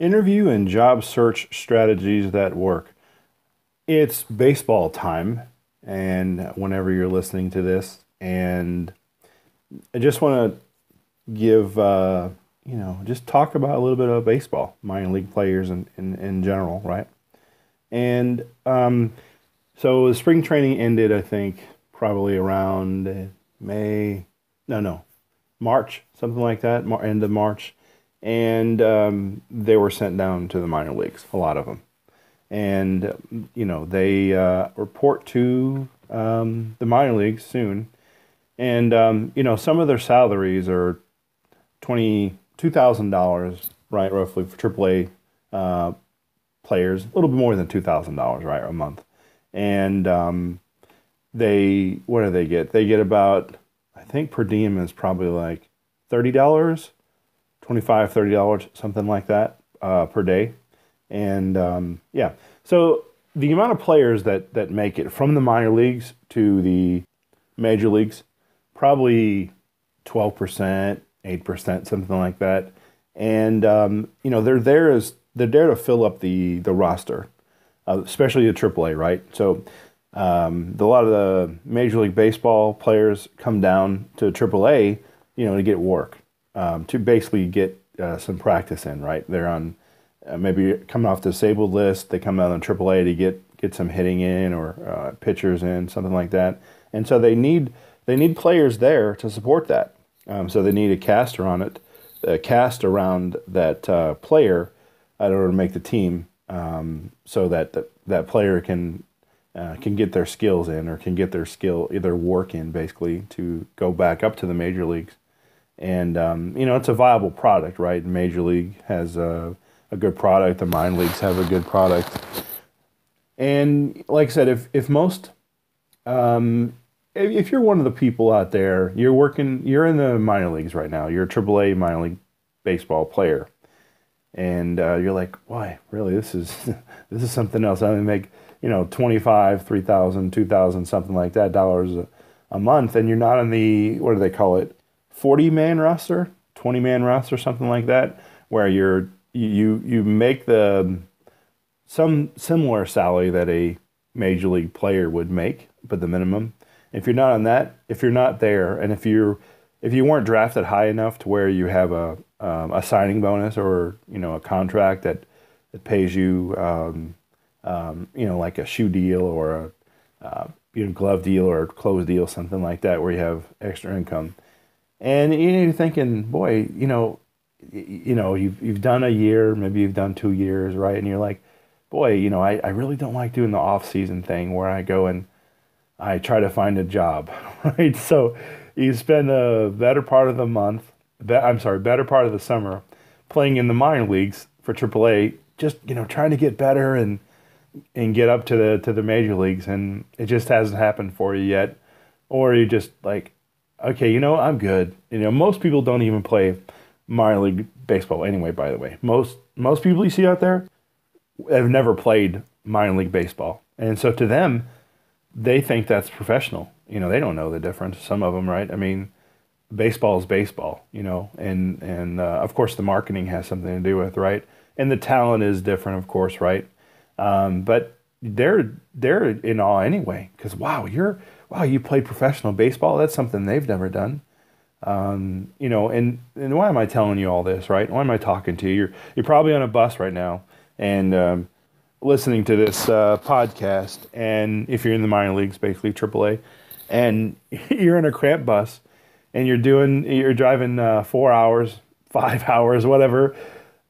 interview and job search strategies that work. It's baseball time, and whenever you're listening to this, and I just want to give, uh, you know, just talk about a little bit of baseball, minor league players in, in, in general, right? And um, so the spring training ended, I think, probably around May, no, no, March, something like that, end of March and um, they were sent down to the minor leagues, a lot of them. And, you know, they uh, report to um, the minor leagues soon. And, um, you know, some of their salaries are twenty two thousand dollars right, roughly for AAA uh, players, a little bit more than $2,000, right, a month. And um, they, what do they get? They get about, I think per diem is probably like $30 25 30 dollars something like that uh, per day and um, yeah so the amount of players that that make it from the minor leagues to the major leagues probably 12% 8% something like that and um, you know they're there as they're there to fill up the the roster uh, especially the aaa right so um, the, a lot of the major league baseball players come down to aaa you know to get work um, to basically get uh, some practice in. Right, they're on uh, maybe coming off the disabled list. They come out on AAA to get get some hitting in or uh, pitchers in, something like that. And so they need they need players there to support that. Um, so they need a caster on it, a cast around that uh, player in order to make the team, um, so that the, that player can uh, can get their skills in or can get their skill their work in basically to go back up to the major leagues and um, you know it's a viable product, right? Major League has a, a good product. The minor leagues have a good product, and like I said, if if most um, if you're one of the people out there, you're working, you're in the minor leagues right now. You're a AAA minor league baseball player, and uh, you're like, why? Really, this is this is something else. I only make you know 25, 3,000, 2,000, something like that dollars a, a month, and you're not in the what do they call it? 40 man roster, 20 man roster, something like that, where you're you you make the some similar salary that a major league player would make, but the minimum. If you're not on that, if you're not there, and if you're if you weren't drafted high enough to where you have a um, a signing bonus or you know a contract that that pays you um, um, you know like a shoe deal or a uh, you know, glove deal or a clothes deal, something like that, where you have extra income. And you are thinking, boy, you know, you know, you've you've done a year, maybe you've done two years, right? And you're like, boy, you know, I, I really don't like doing the off season thing where I go and I try to find a job, right? So you spend the better part of the month, be, I'm sorry, better part of the summer playing in the minor leagues for AAA, just, you know, trying to get better and and get up to the to the major leagues and it just hasn't happened for you yet. Or you just like okay, you know, I'm good. You know, most people don't even play minor league baseball anyway, by the way. Most most people you see out there have never played minor league baseball. And so to them, they think that's professional. You know, they don't know the difference. Some of them, right? I mean, baseball is baseball, you know, and and uh, of course the marketing has something to do with, right? And the talent is different, of course, right? Um, but they're they're in awe anyway, because wow, you're wow, you play professional baseball? That's something they've never done. Um, you know, and, and why am I telling you all this, right? Why am I talking to you? You're, you're probably on a bus right now and um, listening to this uh, podcast. And if you're in the minor leagues, basically AAA, and you're in a cramped bus and you're doing, you're driving uh, four hours, five hours, whatever,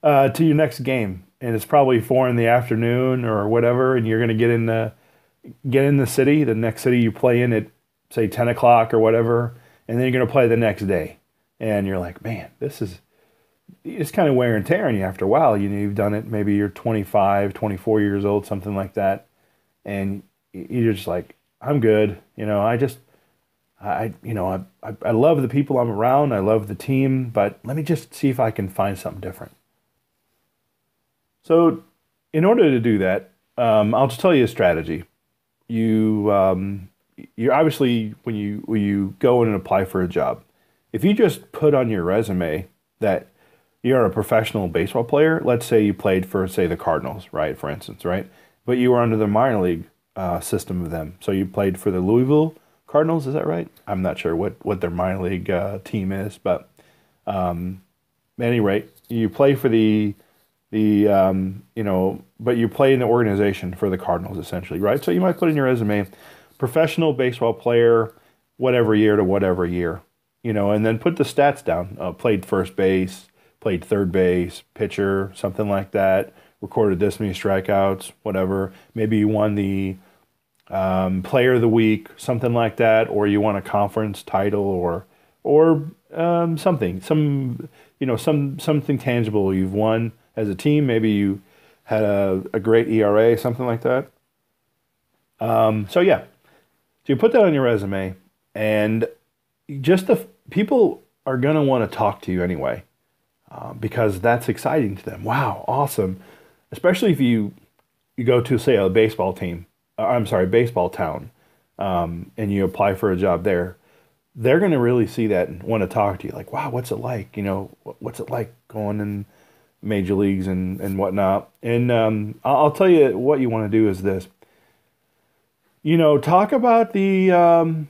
uh, to your next game. And it's probably four in the afternoon or whatever, and you're going to get in the get in the city, the next city you play in at say 10 o'clock or whatever, and then you're going to play the next day. And you're like, man, this is it's kind of wear and tear on you after a while. You know, you've done it, maybe you're 25, 24 years old, something like that. And you're just like, I'm good. You know, I just, I, you know, I, I, I love the people I'm around. I love the team, but let me just see if I can find something different. So, in order to do that, um, I'll just tell you a strategy you um, you obviously when you when you go in and apply for a job, if you just put on your resume that you're a professional baseball player, let's say you played for say the Cardinals, right, for instance, right, but you were under the minor league uh, system of them, so you played for the Louisville Cardinals, is that right? I'm not sure what what their minor league uh, team is, but um, at any rate, you play for the the um, you know, but you play in the organization for the Cardinals essentially, right? So you might put in your resume, professional baseball player, whatever year to whatever year, you know, and then put the stats down. Uh, played first base, played third base, pitcher, something like that. Recorded this many strikeouts, whatever. Maybe you won the um, player of the week, something like that, or you won a conference title, or or um, something, some you know, some something tangible you've won as a team. Maybe you had a, a great ERA, something like that. Um, so yeah, so you put that on your resume, and just the people are gonna want to talk to you anyway, um, because that's exciting to them. Wow, awesome! Especially if you you go to say a baseball team, uh, I'm sorry, baseball town, um, and you apply for a job there. They're going to really see that and want to talk to you. Like, wow, what's it like? You know, what's it like going and major leagues and, and whatnot. And um, I'll tell you what you want to do is this. You know, talk about the, um,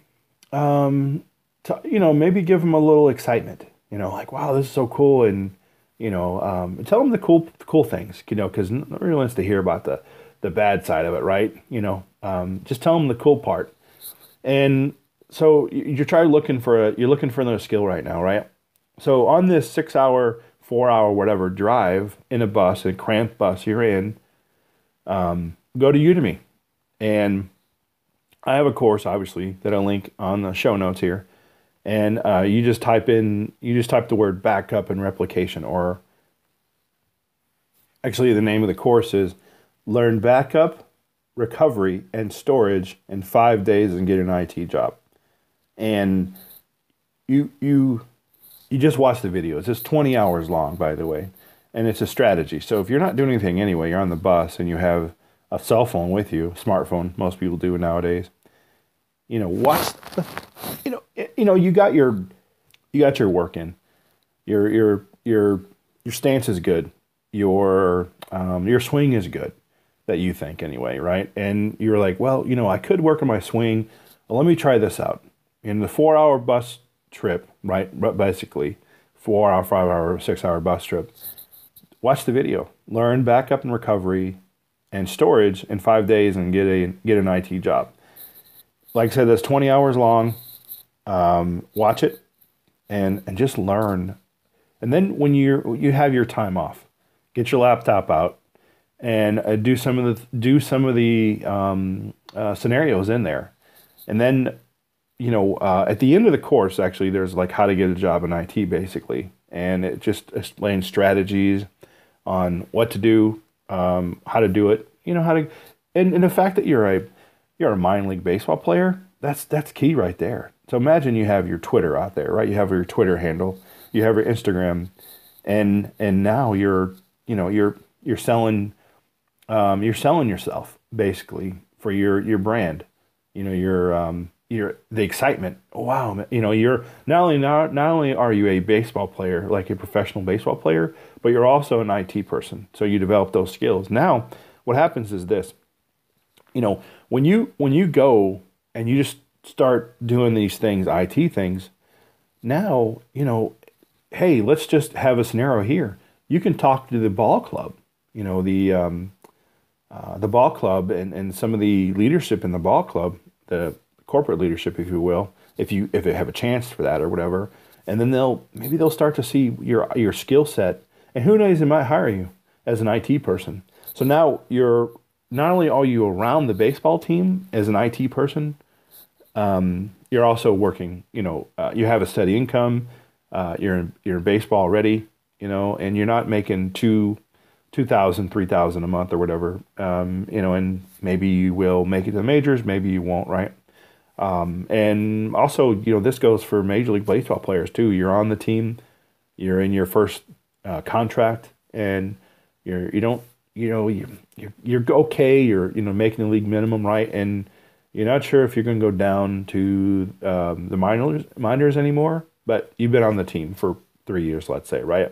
um, t- you know, maybe give them a little excitement. You know, like wow, this is so cool, and you know, um, tell them the cool cool things. You know, because nobody wants to hear about the the bad side of it, right? You know, um, just tell them the cool part. And so you're trying looking for a, you're looking for another skill right now, right? So on this six hour four hour whatever drive in a bus, a cramped bus you're in, um, go to Udemy. And I have a course, obviously, that I link on the show notes here. And uh, you just type in, you just type the word backup and replication, or actually, the name of the course is Learn Backup, Recovery, and Storage in Five Days and Get an IT Job. And you, you, you just watch the videos. It's 20 hours long, by the way, and it's a strategy. So if you're not doing anything anyway, you're on the bus and you have a cell phone with you, smartphone. Most people do nowadays. You know, watch. The, you know, you know, you got your, you got your work in. Your your your your stance is good. Your um, your swing is good, that you think anyway, right? And you're like, well, you know, I could work on my swing. Well, let me try this out. In the four hour bus trip, right? Basically, four hour, five hour, six hour bus trip. Watch the video, learn backup and recovery and storage in five days and get a get an IT job. Like I said, that's 20 hours long. Um, watch it and and just learn. And then when you you have your time off, get your laptop out and uh, do some of the do some of the um, uh, scenarios in there. And then you know, uh, at the end of the course, actually, there's like how to get a job in IT, basically, and it just explains strategies on what to do, um, how to do it, you know, how to, and, and the fact that you're a you're a minor league baseball player, that's that's key right there. So imagine you have your Twitter out there, right? You have your Twitter handle, you have your Instagram, and and now you're you know you're you're selling um, you're selling yourself basically for your your brand, you know your um, your the excitement. Wow, you know, you're not only not, not only are you a baseball player, like a professional baseball player, but you're also an IT person. So you develop those skills. Now, what happens is this. You know, when you when you go and you just start doing these things, IT things, now, you know, hey, let's just have a scenario here. You can talk to the ball club, you know, the um, uh, the ball club and, and some of the leadership in the ball club, the corporate leadership, if you will, if you if they have a chance for that or whatever. And then they'll maybe they'll start to see your your skill set, and who knows, they might hire you as an IT person. So now you're not only are you around the baseball team as an IT person, um, you're also working. You know, uh, you have a steady income. Uh, you're in, you're in baseball already. You know, and you're not making two. 2000 3000 a month or whatever um, you know and maybe you will make it to the majors maybe you won't right um, and also, you know, this goes for Major League Baseball players too. You're on the team, you're in your first uh, contract, and you're you don't you know you you're, you're okay. You're you know making the league minimum, right? And you're not sure if you're going to go down to um, the minors minors anymore. But you've been on the team for three years, let's say, right?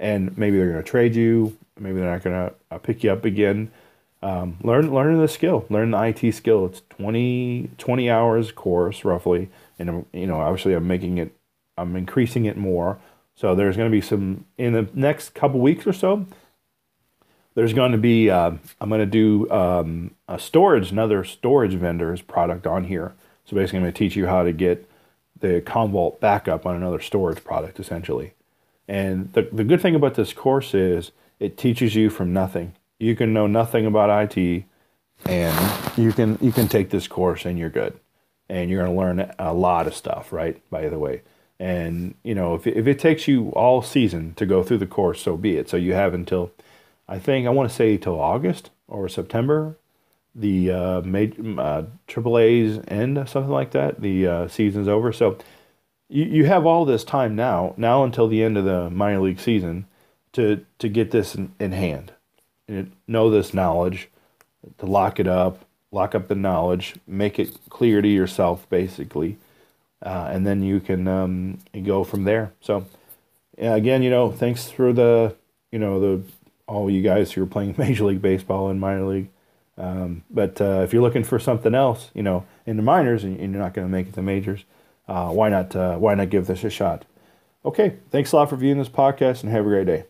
And maybe they're going to trade you. Maybe they're not going to uh, pick you up again. Um, learn learn the skill, learn the IT skill. It's 20, 20 hours course roughly, and um, you know obviously I'm making it, I'm increasing it more. So there's going to be some in the next couple weeks or so. There's going to be uh, I'm going to do um, a storage, another storage vendor's product on here. So basically, I'm going to teach you how to get the Commvault backup on another storage product essentially. And the the good thing about this course is it teaches you from nothing you can know nothing about IT, and you can you can take this course and you're good, and you're going to learn a lot of stuff, right? By the way, and you know if if it takes you all season to go through the course, so be it. So you have until, I think I want to say till August or September, the uh, major, uh, AAA's end, something like that. The uh, season's over, so you, you have all this time now, now until the end of the minor league season, to to get this in, in hand know this knowledge, to lock it up, lock up the knowledge, make it clear to yourself, basically, uh, and then you can um, go from there. So, again, you know, thanks for the, you know, the all you guys who are playing Major League Baseball and minor league. Um, but uh, if you're looking for something else, you know, in the minors, and you're not going to make it to majors, uh, why not? Uh, why not give this a shot? Okay, thanks a lot for viewing this podcast, and have a great day.